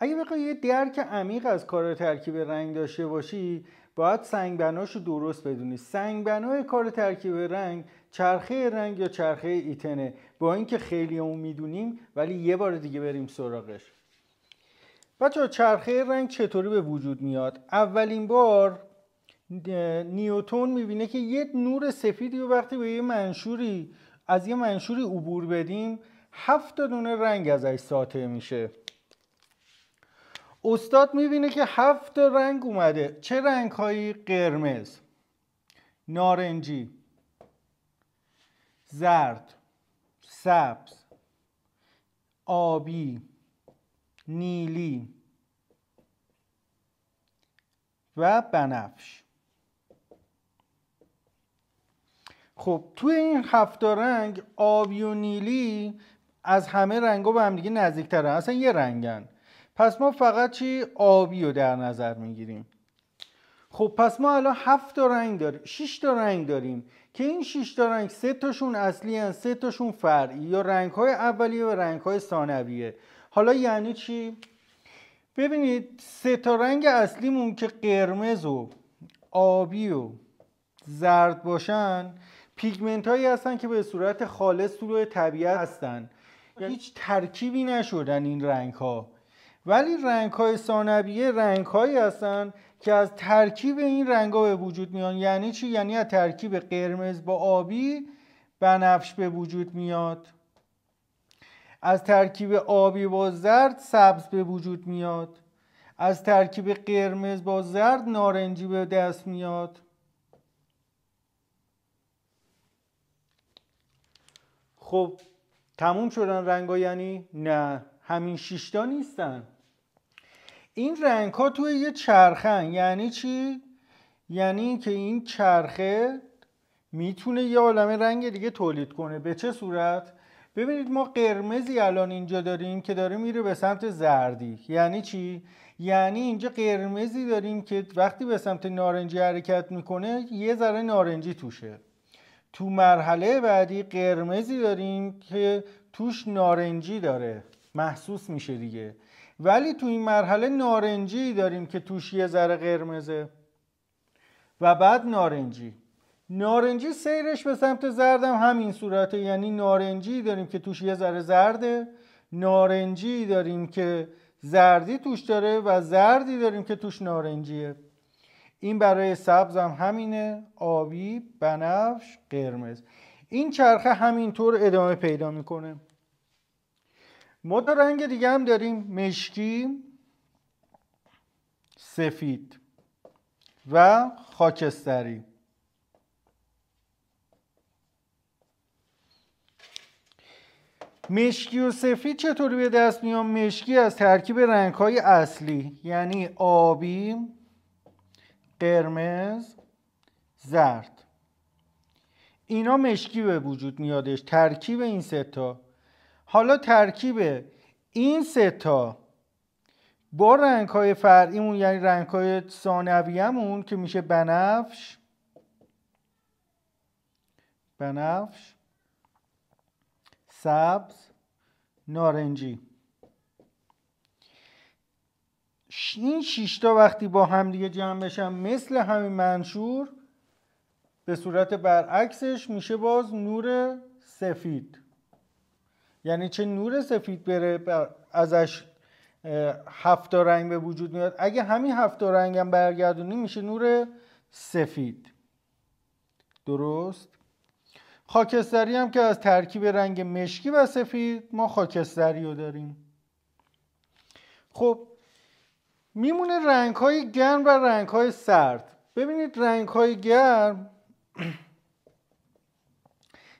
اگه بخوای یه درک عمیق از کار ترکیب رنگ داشته باشی باید سنگ رو درست بدونی بنای کار ترکیب رنگ چرخه رنگ یا چرخه ایتنه با اینکه خیلی اون میدونیم ولی یه بار دیگه بریم سراغش بچه چرخه رنگ چطوری به وجود میاد اولین بار نیوتون میبینه که یه نور سفیدی و وقتی به یه منشوری از یه منشوری عبور بدیم هفت دونه رنگ ازش ساطع میشه استاد میبینه که هفت رنگ اومده چه رنگ هایی؟ قرمز نارنجی زرد سبز آبی نیلی و بنفش خب توی این هفت رنگ آبی و نیلی از همه ها به هم دیگه نزدیکترن اصلا یه رنگن پس ما فقط چی آبی رو در نظر میگیریم خب پس ما الان هفت تا رنگ داریم 6 تا رنگ داریم که این 6 تا رنگ سه تاشون اصلی هن سه تاشون فرعی یا رنگ های اولیه و رنگ های ثانویه حالا یعنی چی ببینید سه تا رنگ اصلیمون که قرمز و آبی و زرد باشن پیگمنت هایی هستن که به صورت خالص طلوع طبیعت هستن یعنی هیچ ترکیبی نشدن این رنگ ها ولی رنگ های ثانویه رنگ هایی هستن که از ترکیب این رنگ ها به وجود میان یعنی چی یعنی از ترکیب قرمز با آبی بنفش به وجود میاد از ترکیب آبی با زرد سبز به وجود میاد از ترکیب قرمز با زرد نارنجی به دست میاد خب تموم شدن ها یعنی نه همین شیشتا نیستن این رنگ ها توی یه چرخن یعنی چی؟ یعنی اینکه این چرخه میتونه یه عالمه رنگ دیگه تولید کنه به چه صورت؟ ببینید ما قرمزی الان اینجا داریم که داره میره به سمت زردی یعنی چی؟ یعنی اینجا قرمزی داریم که وقتی به سمت نارنجی حرکت میکنه یه ذره نارنجی توشه تو مرحله بعدی قرمزی داریم که توش نارنجی داره محسوس میشه دیگه ولی تو این مرحله نارنجی داریم که توش یه ذره قرمزه و بعد نارنجی نارنجی سیرش به سمت زردم همین صورته یعنی نارنجی داریم که توش یه ذره زرده نارنجی داریم که زردی توش داره و زردی داریم که توش نارنجیه این برای سبز هم همینه آبی بنفش قرمز این چرخه همینطور ادامه پیدا میکنه ما رنگ دیگه هم داریم مشکی سفید و خاکستری مشکی و سفید چطوری به دست میان مشکی از ترکیب رنگ های اصلی یعنی آبی قرمز زرد اینا مشکی به وجود میادش ترکیب این سه تا حالا ترکیب این سه تا با رنگ های فرعیمون یعنی رنگ های ثانویمون که میشه بنفش بنفش سبز نارنجی این شیشتا وقتی با هم دیگه جمع بشن مثل همین منشور به صورت برعکسش میشه باز نور سفید یعنی چه نور سفید بره ازش هفتا رنگ به وجود میاد اگه همین هفت رنگ هم برگردونی میشه نور سفید درست خاکستری هم که از ترکیب رنگ مشکی و سفید ما خاکستری رو داریم خب میمونه رنگ های گرم و رنگ های سرد ببینید رنگ های گرم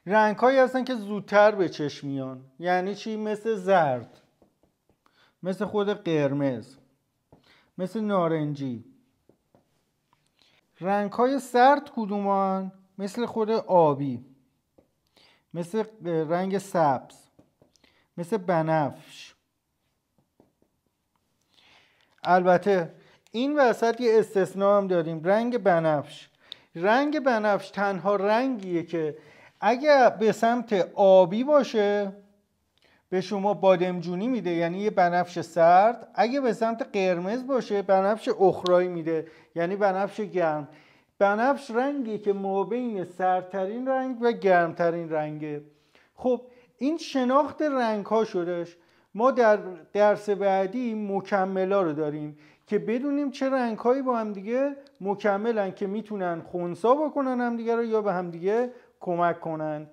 رنگ هایی هستن که زودتر به چشم میان یعنی چی مثل زرد مثل خود قرمز مثل نارنجی رنگ های سرد کدومان مثل خود آبی مثل رنگ سبز مثل بنفش البته این وسط یه استثنا هم داریم رنگ بنفش رنگ بنفش تنها رنگیه که اگر به سمت آبی باشه به شما بادمجونی میده یعنی یه بنفش سرد اگه به سمت قرمز باشه بنفش اخرایی میده یعنی بنفش گرم بنفش رنگی که مابین سردترین رنگ و گرمترین رنگه خب این شناخت رنگ ها شدش ما در درس بعدی مکمل رو داریم که بدونیم چه رنگ هایی با دیگه مکملن که میتونن خونسا بکنن دیگه رو یا به دیگه کمک کنند